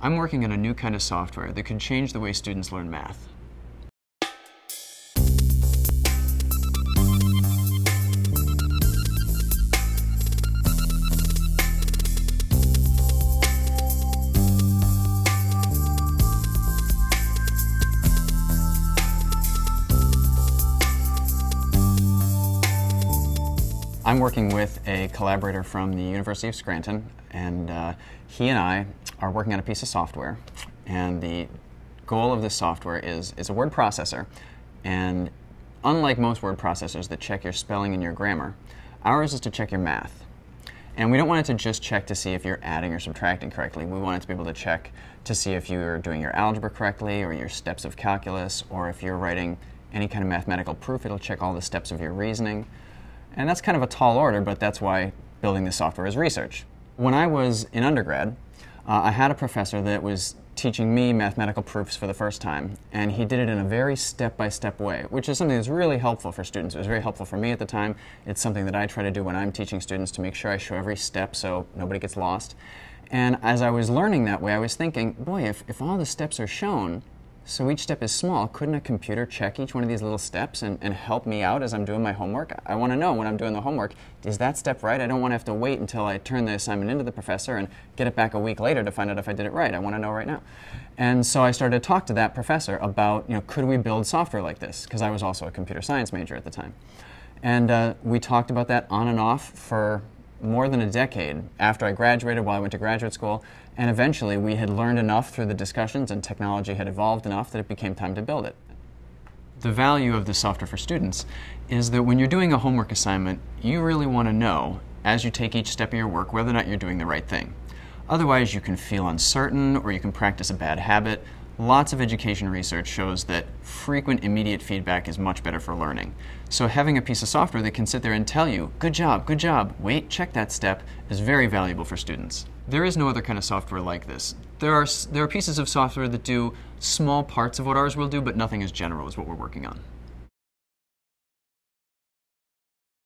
I'm working on a new kind of software that can change the way students learn math. I'm working with a collaborator from the University of Scranton, and uh, he and I are working on a piece of software. And the goal of this software is, is a word processor. And unlike most word processors that check your spelling and your grammar, ours is to check your math. And we don't want it to just check to see if you're adding or subtracting correctly. We want it to be able to check to see if you're doing your algebra correctly or your steps of calculus or if you're writing any kind of mathematical proof. It'll check all the steps of your reasoning. And that's kind of a tall order, but that's why building this software is research. When I was in undergrad, uh, I had a professor that was teaching me mathematical proofs for the first time, and he did it in a very step-by-step -step way, which is something that's really helpful for students. It was very helpful for me at the time. It's something that I try to do when I'm teaching students to make sure I show every step so nobody gets lost. And as I was learning that way, I was thinking, boy, if, if all the steps are shown, so each step is small. Couldn't a computer check each one of these little steps and, and help me out as I'm doing my homework? I want to know when I'm doing the homework, is that step right? I don't want to have to wait until I turn the assignment into the professor and get it back a week later to find out if I did it right. I want to know right now. And so I started to talk to that professor about, you know, could we build software like this? Because I was also a computer science major at the time. And uh, we talked about that on and off for more than a decade after I graduated, while I went to graduate school, and eventually we had learned enough through the discussions and technology had evolved enough that it became time to build it. The value of the software for students is that when you're doing a homework assignment, you really want to know, as you take each step of your work, whether or not you're doing the right thing. Otherwise, you can feel uncertain or you can practice a bad habit lots of education research shows that frequent immediate feedback is much better for learning. So having a piece of software that can sit there and tell you, good job, good job, wait, check that step, is very valuable for students. There is no other kind of software like this. There are, there are pieces of software that do small parts of what ours will do, but nothing as general as what we're working on.